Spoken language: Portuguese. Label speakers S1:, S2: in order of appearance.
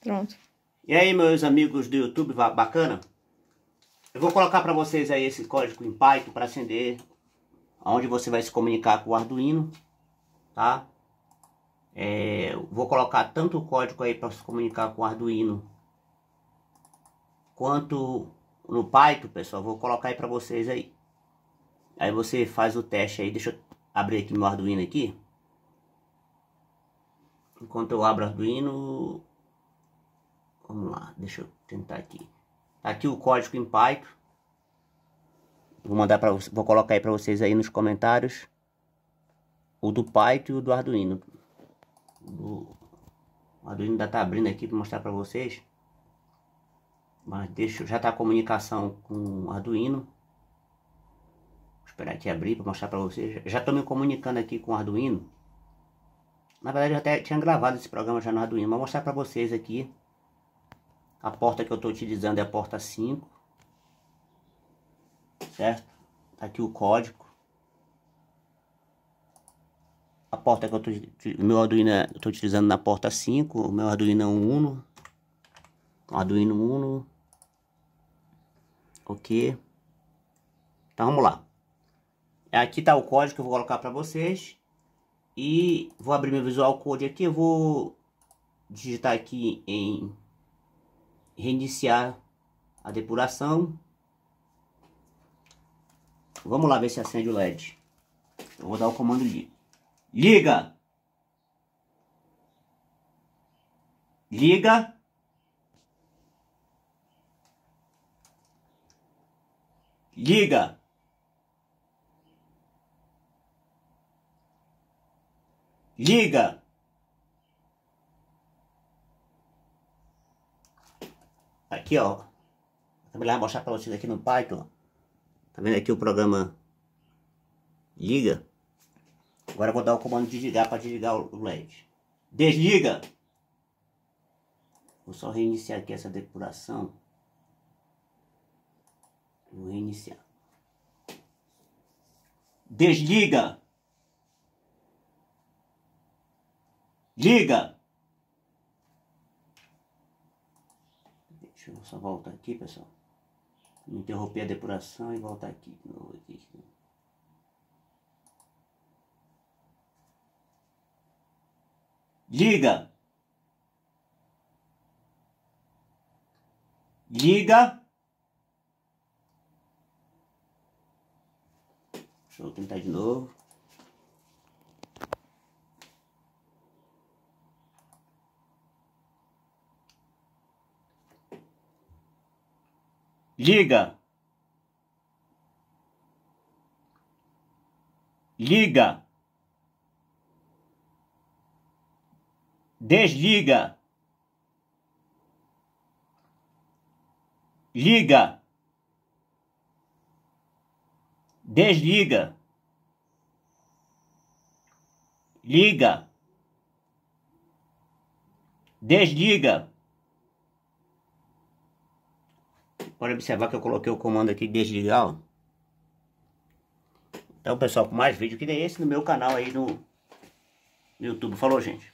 S1: Pronto. E aí, meus amigos do YouTube, bacana? Eu vou colocar para vocês aí esse código em Python para acender, onde você vai se comunicar com o Arduino, tá? É, vou colocar tanto o código aí para se comunicar com o Arduino, quanto no Python, pessoal, vou colocar aí para vocês aí. Aí você faz o teste aí, deixa eu abrir aqui meu Arduino aqui. Enquanto eu abro o Arduino, Vamos lá, deixa eu tentar aqui. Tá aqui o código em Python. Vou mandar para vou colocar aí para vocês aí nos comentários o do Python e o do Arduino. O Arduino ainda tá abrindo aqui para mostrar para vocês. Mas deixa, já tá a comunicação com o Arduino. Vou esperar aqui abrir para mostrar para vocês. Já estou me comunicando aqui com o Arduino. Na verdade, eu até tinha gravado esse programa já no Arduino, mas vou mostrar para vocês aqui a porta que eu estou utilizando é a porta 5. Certo? Tá aqui o código. A porta que eu estou... meu Arduino é, eu estou utilizando na porta 5. O meu Arduino é um Uno. Arduino Uno. Ok. Então vamos lá. Aqui está o código que eu vou colocar para vocês. E vou abrir meu Visual Code aqui. Eu vou digitar aqui em reiniciar a depuração. Vamos lá ver se acende o LED. Eu vou dar o comando li
S2: liga. Liga. Liga. Liga.
S1: Aqui, ó. Vou mostrar para vocês aqui no Python. Tá vendo aqui o programa liga? Agora vou dar o comando de ligar para desligar o LED. Desliga! Vou só reiniciar aqui essa depuração. Vou
S2: reiniciar. Desliga! Liga!
S1: Deixa eu só voltar aqui, pessoal. Interromper a depuração e voltar aqui de novo. Aqui.
S2: Liga! Liga! Deixa eu tentar de novo. liga, liga, desliga, liga, desliga, liga, desliga.
S1: Pode observar que eu coloquei o comando aqui desligar, ó. Então, pessoal, com mais vídeo que nem esse no meu canal aí no, no YouTube. Falou, gente.